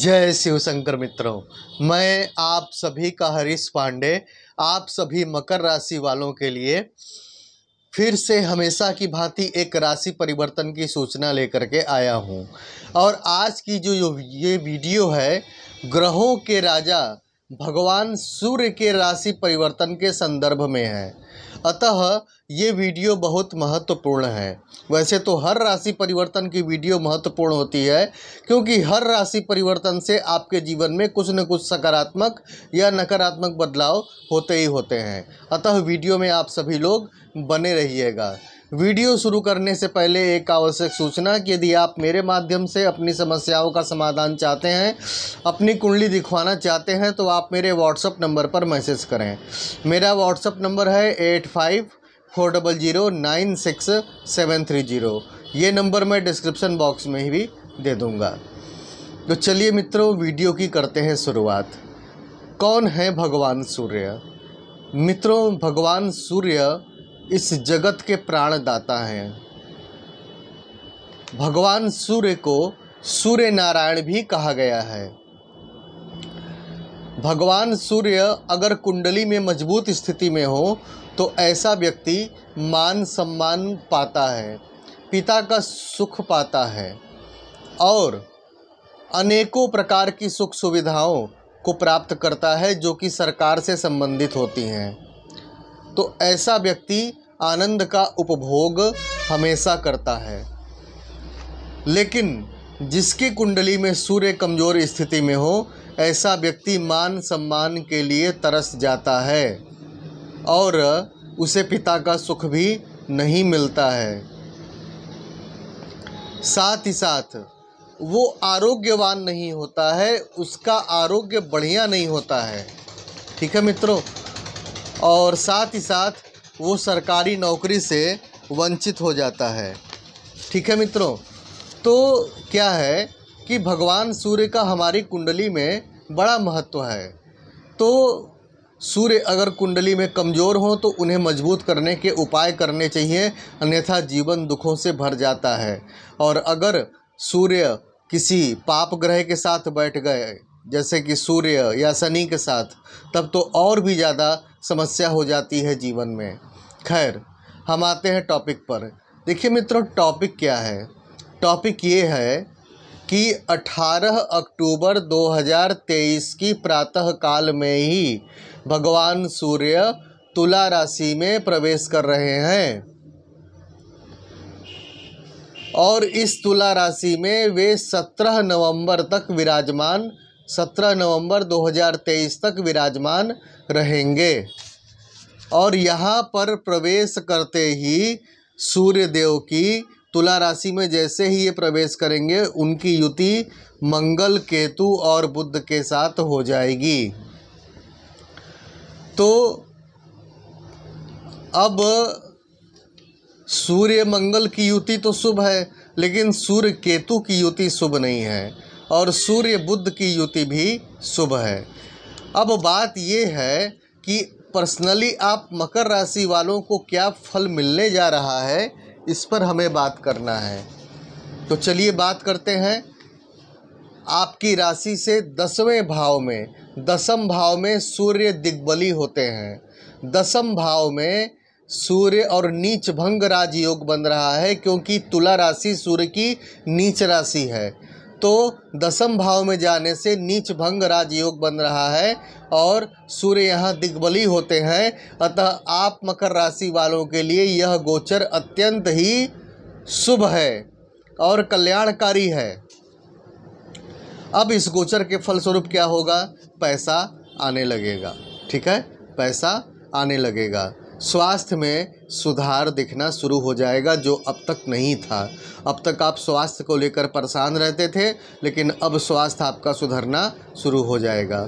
जय शिव शंकर मित्रों मैं आप सभी का हरीश पांडे आप सभी मकर राशि वालों के लिए फिर से हमेशा की भांति एक राशि परिवर्तन की सूचना लेकर के आया हूं और आज की जो ये वीडियो है ग्रहों के राजा भगवान सूर्य के राशि परिवर्तन के संदर्भ में है अतः ये वीडियो बहुत महत्वपूर्ण है वैसे तो हर राशि परिवर्तन की वीडियो महत्वपूर्ण होती है क्योंकि हर राशि परिवर्तन से आपके जीवन में कुछ न कुछ सकारात्मक या नकारात्मक बदलाव होते ही होते हैं अतः वीडियो में आप सभी लोग बने रहिएगा वीडियो शुरू करने से पहले एक आवश्यक सूचना कि यदि आप मेरे माध्यम से अपनी समस्याओं का समाधान चाहते हैं अपनी कुंडली दिखवाना चाहते हैं तो आप मेरे व्हाट्सअप नंबर पर मैसेज करें मेरा व्हाट्सअप नंबर है eight five four double zero nine six seven three zero ये नंबर मैं डिस्क्रिप्शन बॉक्स में ही भी दे दूँगा तो चलिए मित्रों वीडियो की करते हैं शुरुआत कौन है भगवान सूर्य मित्रों भगवान सूर्य इस जगत के प्राणदाता हैं भगवान सूर्य को सूर्य नारायण भी कहा गया है भगवान सूर्य अगर कुंडली में मजबूत स्थिति में हो तो ऐसा व्यक्ति मान सम्मान पाता है पिता का सुख पाता है और अनेकों प्रकार की सुख सुविधाओं को प्राप्त करता है जो कि सरकार से संबंधित होती हैं तो ऐसा व्यक्ति आनंद का उपभोग हमेशा करता है लेकिन जिसकी कुंडली में सूर्य कमज़ोर स्थिति में हो ऐसा व्यक्ति मान सम्मान के लिए तरस जाता है और उसे पिता का सुख भी नहीं मिलता है साथ ही साथ वो आरोग्यवान नहीं होता है उसका आरोग्य बढ़िया नहीं होता है ठीक है मित्रों और साथ ही साथ वो सरकारी नौकरी से वंचित हो जाता है ठीक है मित्रों तो क्या है कि भगवान सूर्य का हमारी कुंडली में बड़ा महत्व है तो सूर्य अगर कुंडली में कमज़ोर हों तो उन्हें मजबूत करने के उपाय करने चाहिए अन्यथा जीवन दुखों से भर जाता है और अगर सूर्य किसी पाप ग्रह के साथ बैठ गए जैसे कि सूर्य या शनि के साथ तब तो और भी ज़्यादा समस्या हो जाती है जीवन में खैर हम आते हैं टॉपिक पर देखिए मित्रों टॉपिक क्या है टॉपिक ये है कि 18 अक्टूबर 2023 की प्रातःकाल में ही भगवान सूर्य तुला राशि में प्रवेश कर रहे हैं और इस तुला राशि में वे 17 नवंबर तक विराजमान 17 नवंबर 2023 तक विराजमान रहेंगे और यहाँ पर प्रवेश करते ही सूर्य देव की तुला राशि में जैसे ही ये प्रवेश करेंगे उनकी युति मंगल केतु और बुद्ध के साथ हो जाएगी तो अब सूर्य मंगल की युति तो शुभ है लेकिन सूर्य केतु की युति शुभ नहीं है और सूर्य बुद्ध की युति भी शुभ है अब बात ये है कि पर्सनली आप मकर राशि वालों को क्या फल मिलने जा रहा है इस पर हमें बात करना है तो चलिए बात करते हैं आपकी राशि से दसवें भाव में दसम भाव में सूर्य दिग्बली होते हैं दसम भाव में सूर्य और नीच भंग राजयोग बन रहा है क्योंकि तुला राशि सूर्य की नीच राशि है तो दसम भाव में जाने से नीच भंग राजयोग बन रहा है और सूर्य यहाँ दिग्बली होते हैं अतः आप मकर राशि वालों के लिए यह गोचर अत्यंत ही शुभ है और कल्याणकारी है अब इस गोचर के फलस्वरूप क्या होगा पैसा आने लगेगा ठीक है पैसा आने लगेगा स्वास्थ्य में सुधार दिखना शुरू हो जाएगा जो अब तक नहीं था अब तक आप स्वास्थ्य को लेकर परेशान रहते थे लेकिन अब स्वास्थ्य आपका सुधरना शुरू हो जाएगा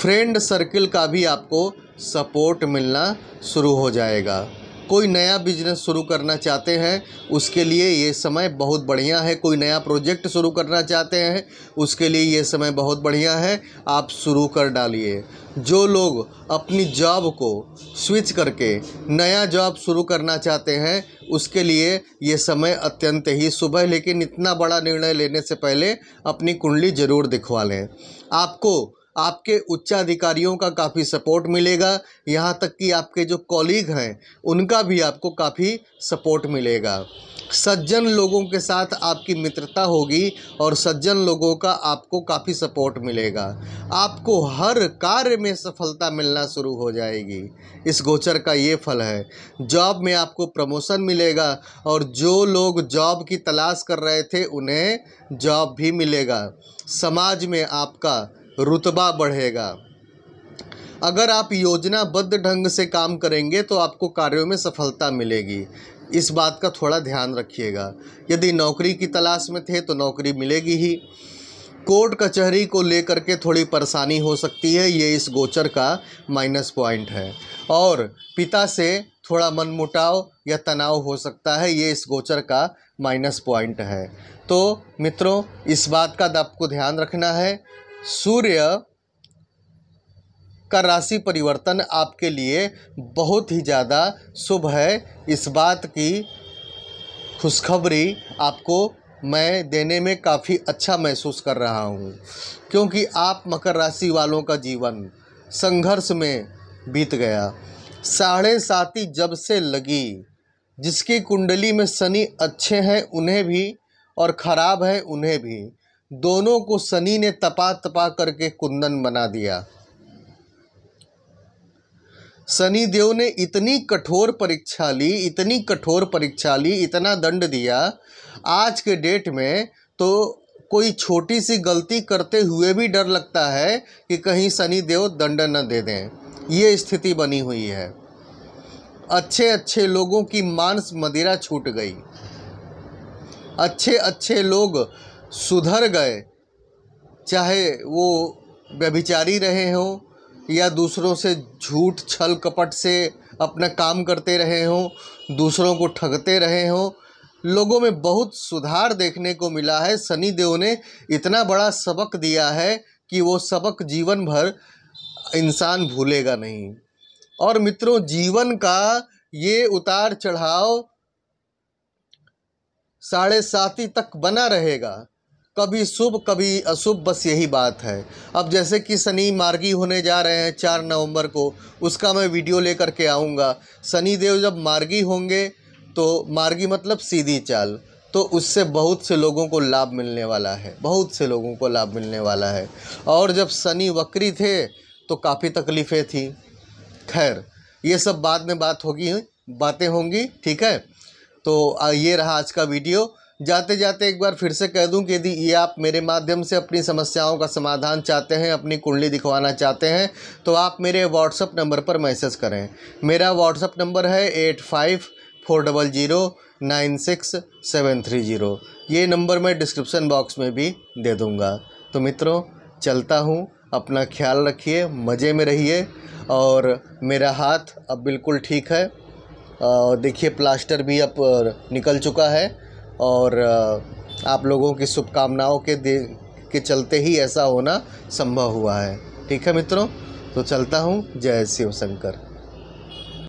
फ्रेंड सर्किल का भी आपको सपोर्ट मिलना शुरू हो जाएगा कोई नया बिजनेस शुरू करना चाहते हैं उसके लिए ये समय बहुत बढ़िया है कोई नया प्रोजेक्ट शुरू करना चाहते हैं उसके लिए ये समय बहुत बढ़िया है आप शुरू कर डालिए जो लोग अपनी जॉब को स्विच करके नया जॉब शुरू करना चाहते हैं उसके लिए ये समय अत्यंत ही शुभ है लेकिन इतना बड़ा निर्णय लेने से पहले अपनी कुंडली ज़रूर दिखवा लें आपको आपके उच्चाधिकारियों का काफ़ी सपोर्ट मिलेगा यहाँ तक कि आपके जो कॉलीग हैं उनका भी आपको काफ़ी सपोर्ट मिलेगा सज्जन लोगों के साथ आपकी मित्रता होगी और सज्जन लोगों का आपको काफ़ी सपोर्ट मिलेगा आपको हर कार्य में सफलता मिलना शुरू हो जाएगी इस गोचर का ये फल है जॉब में आपको प्रमोशन मिलेगा और जो लोग जॉब की तलाश कर रहे थे उन्हें जॉब भी मिलेगा समाज में आपका रुतबा बढ़ेगा अगर आप योजनाबद्ध ढंग से काम करेंगे तो आपको कार्यों में सफलता मिलेगी इस बात का थोड़ा ध्यान रखिएगा यदि नौकरी की तलाश में थे तो नौकरी मिलेगी ही कोर्ट कचहरी को लेकर के थोड़ी परेशानी हो सकती है ये इस गोचर का माइनस पॉइंट है और पिता से थोड़ा मनमुटाव या तनाव हो सकता है ये इस गोचर का माइनस पॉइंट है तो मित्रों इस बात का आपको ध्यान रखना है सूर्य का राशि परिवर्तन आपके लिए बहुत ही ज़्यादा शुभ है इस बात की खुशखबरी आपको मैं देने में काफ़ी अच्छा महसूस कर रहा हूँ क्योंकि आप मकर राशि वालों का जीवन संघर्ष में बीत गया साढ़े साती जब से लगी जिसकी कुंडली में शनि अच्छे हैं उन्हें भी और ख़राब है उन्हें भी दोनों को शनि ने तपा तपा करके कुंदन बना दिया शनि देव ने इतनी कठोर परीक्षा ली इतनी कठोर परीक्षा ली इतना दंड दिया आज के डेट में तो कोई छोटी सी गलती करते हुए भी डर लगता है कि कहीं शनि देव दंड न दे दें ये स्थिति बनी हुई है अच्छे अच्छे लोगों की मांस मदिरा छूट गई अच्छे अच्छे लोग सुधर गए चाहे वो व्यभिचारी रहे हों या दूसरों से झूठ छल कपट से अपना काम करते रहे हों दूसरों को ठगते रहे हों लोगों में बहुत सुधार देखने को मिला है सनी देव ने इतना बड़ा सबक दिया है कि वो सबक जीवन भर इंसान भूलेगा नहीं और मित्रों जीवन का ये उतार चढ़ाव साढ़े साथी तक बना रहेगा कभी शुभ कभी अशुभ बस यही बात है अब जैसे कि शनि मार्गी होने जा रहे हैं चार नवंबर को उसका मैं वीडियो लेकर के आऊँगा शनिदेव देव जब मार्गी होंगे तो मार्गी मतलब सीधी चाल तो उससे बहुत से लोगों को लाभ मिलने वाला है बहुत से लोगों को लाभ मिलने वाला है और जब शनि वक्री थे तो काफ़ी तकलीफ़ें थी खैर ये सब बाद में बात होगी बातें होंगी ठीक है तो ये रहा आज का वीडियो जाते जाते एक बार फिर से कह दूं कि यदि ये आप मेरे माध्यम से अपनी समस्याओं का समाधान चाहते हैं अपनी कुंडली दिखवाना चाहते हैं तो आप मेरे व्हाट्सअप नंबर पर मैसेज करें मेरा व्हाट्सअप नंबर है eight five four double zero nine six seven three zero ये नंबर मैं डिस्क्रिप्सन बॉक्स में भी दे दूँगा तो मित्रों चलता हूँ अपना ख्याल रखिए मज़े में रहिए और मेरा हाथ अब बिल्कुल ठीक है देखिए प्लास्टर भी अब निकल चुका है और आप लोगों की शुभकामनाओं के दे के चलते ही ऐसा होना संभव हुआ है ठीक है मित्रों तो चलता हूँ जय शिव शंकर